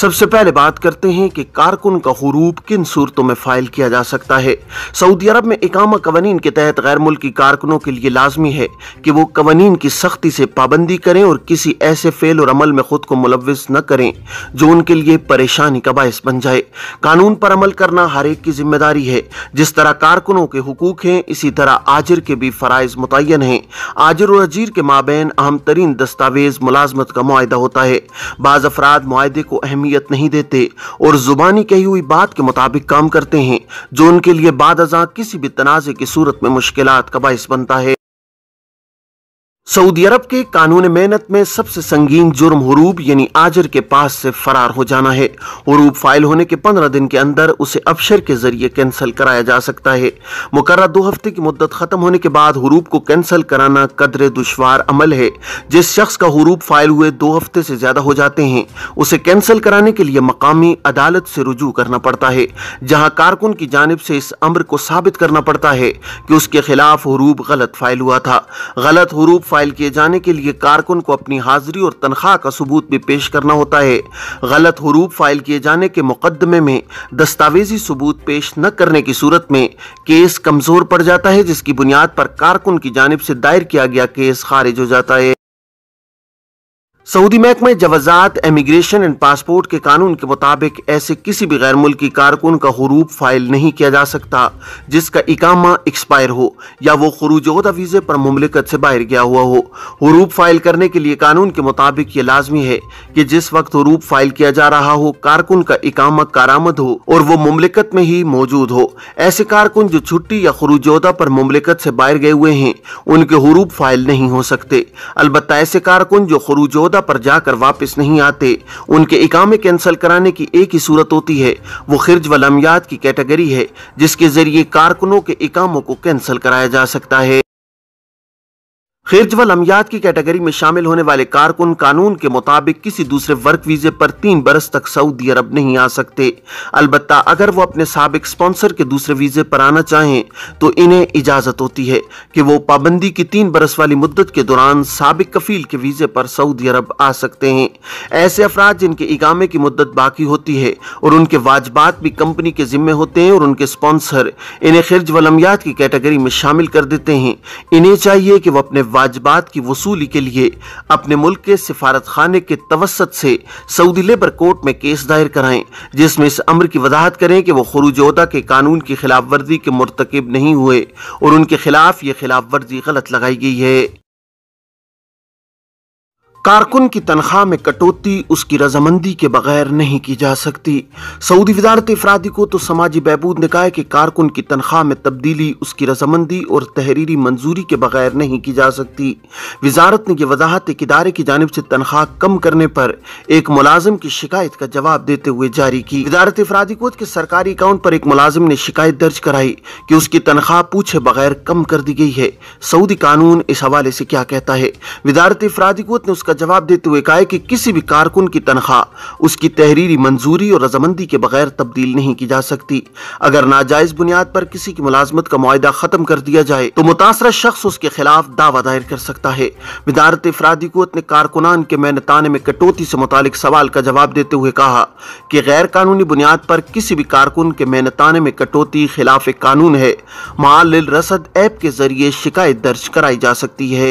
सबसे पहले बात करते हैं कि कारकुन का हरूप किन सूरतों में फाइल किया जा सकता है सऊदी अरब में इकामा कवानीन के तहत गैर मुल्की कारकुनों के लिए लाजमी है कि वो कवानीन की सख्ती से पाबंदी करें और किसी ऐसे फेल और अमल में खुद को मुलविस न करें जो उनके लिए परेशानी का बायस बन जाए कानून पर अमल करना हर एक की जिम्मेदारी है जिस तरह कारकुनों के हकूक हैं इसी तरह आजिर के भी फ़राइज मुतन हैं आजिर और अजीर के माबेन अहम तरीन दस्तावेज मुलाजमत का मुआदा होता है बाज़ अफराद माहे को अहमियत अहमियत नहीं देते और ज़ुबानी कही हुई बात के मुताबिक काम करते हैं जो उनके लिए बाद अजा किसी भी तनाज़े की सूरत में मुश्किल का बायस बनता है सऊदी अरब के कानून मेहनत में सबसे संगीन जुर्म हरूब यानी आजर के पास से फरार हो जाना है हरूब फाइल होने के पंद्रह दिन के अंदर उसे अफसर के जरिए कैंसिल कराया जा सकता है मुकर दो हफ्ते की मुद्दत खत्म होने के बाद हरूब को कैंसिल कराना कदर दुशवार अमल है जिस शख्स का हरूब फाइल हुए दो हफ्ते से ज्यादा हो जाते हैं उसे कैंसिल कराने के लिए मकामी अदालत से रुजू करना पड़ता है जहाँ कारकुन की जानब से इस अम्र को साबित करना पड़ता है कि उसके खिलाफ हरूब गलत फाइल हुआ था गलत हरूब फाइल किए जाने के लिए कारकुन को अपनी हाजिरी और तनख्वाह का सबूत भी पेश करना होता है गलत हरूब फाइल किए जाने के मुकदमे में दस्तावेजी सबूत पेश न करने की सूरत में केस कमज़ोर पड़ जाता है जिसकी बुनियाद पर कारकुन की जानब से दायर किया गया केस खारिज हो जाता है सऊदी महकमे जवाजात इमिग्रेशन एंड पासपोर्ट के कानून के मुताबिक ऐसे किसी भी गैर मुल्की कारकुन का हरूप फाइल नहीं किया जा सकता जिसका इकामा एक्सपायर हो या वो खरूज उहदा वीज़े पर ममलिकत से बाहर गया हुआ हो हरूप फाइल करने के लिए कानून के मुताबिक ये लाजमी है कि जिस वक्त हरूप फाइल किया जा रहा हो कारकुन का इकामा कारामद हो और वो ममलिकत में ही मौजूद हो ऐसे कारकुन जो छुट्टी या खरूज उहदा पर ममलिकत से बाहर गए हुए हैं उनके हरूप फाइल नहीं हो सकते अलबत् ऐसे कारकुन जो खरूज उहदा मौजूदा पर जाकर वापस नहीं आते उनके इकामे कैंसिल कराने की एक ही सूरत होती है वो खिरज व लमियात की कैटेगरी है जिसके ज़रिए कारकुनों के इकामों को कैंसिल कराया जा सकता है खर्ज व लमियात की कैटेगरी में शामिल होने वाले कारकुन कानून के मुताबिक किसी दूसरे वर्क वीजे पर तीन बरस तक सऊदी अरब नहीं आ सकते अलबत् अगर वो अपने सबक स्पॉन्सर के दूसरे वीजे पर आना चाहें तो इन्हें इजाज़त होती है कि वो पाबंदी की तीन बरस वाली मुद्दत के दौरान सबक कफील के वीजे पर सऊदी अरब आ सकते हैं ऐसे अफराद जिनके इगामे की मुद्दत बाकी होती है और उनके वाजबात भी कंपनी के जिम्मे होते हैं और उनके स्पॉन्सर इन्हें खर्ज व लमियात की कैटेगरी में शामिल कर देते हैं इन्हें चाहिए कि वह अपने वाजबात की वसूली के लिए अपने मुल्क के सिफारत खाने के तवसत से सऊदी लेबर कोर्ट में केस दायर कराएं जिसमें इस अमर की वजाहत करें कि वो खुरुजोदा के कानून की खिलाफ वर्जी के मरतकब नहीं हुए और उनके खिलाफ ये खिलाफ वर्जी गलत लगाई गई है कारकुन की तनख्वाह में कटौती उसकी रजामंदी के बगैर नहीं की जा सकती सऊदी वजारत अफरादी को तो समाजी बहबूद ने कहा कि कारकुन की तनख्वाह में तब्दीली उसकी रजामंदी और तहरीरी मंजूरी के बगैर नहीं की जा सकती वजारत ने यह वजाहत एक इदारे की जानब से तनख्वाह कम करने पर एक मुलाजिम की शिकायत का जवाब देते हुए जारी की वजारत अफरादी कोत के सरकारी अकाउंट पर एक मुलाजिम ने शिकायत दर्ज कराई कि उसकी तनख्वाह पूछे बगैर कम कर दी गई है सऊदी कानून इस हवाले से क्या कहता है वजारत अफरादी कोत ने उसका जवाब देते हुए कहा कि किसी भी कारकुन की तनख्वाह उसकी तहरीरी मंजूरी और रजामंदी के बगैर तब्दील नहीं की जा सकती अगर नाजायज बुनियाद पर किसी की मुलाजमत का मुआदा खत्म कर दिया जाए तो मुतासर शख्स उसके खिलाफ दावा दायर कर सकता है विदारत अफरादी को अपने कारकुनान के मैनताने में कटौती से मुतालिक सवाल का जवाब देते हुए कहा कि गैर कानूनी बुनियाद पर किसी भी कारकुन के मैनताने में कटौती खिलाफ कानून है माल रसद ऐप के जरिए शिकायत दर्ज कराई जा सकती है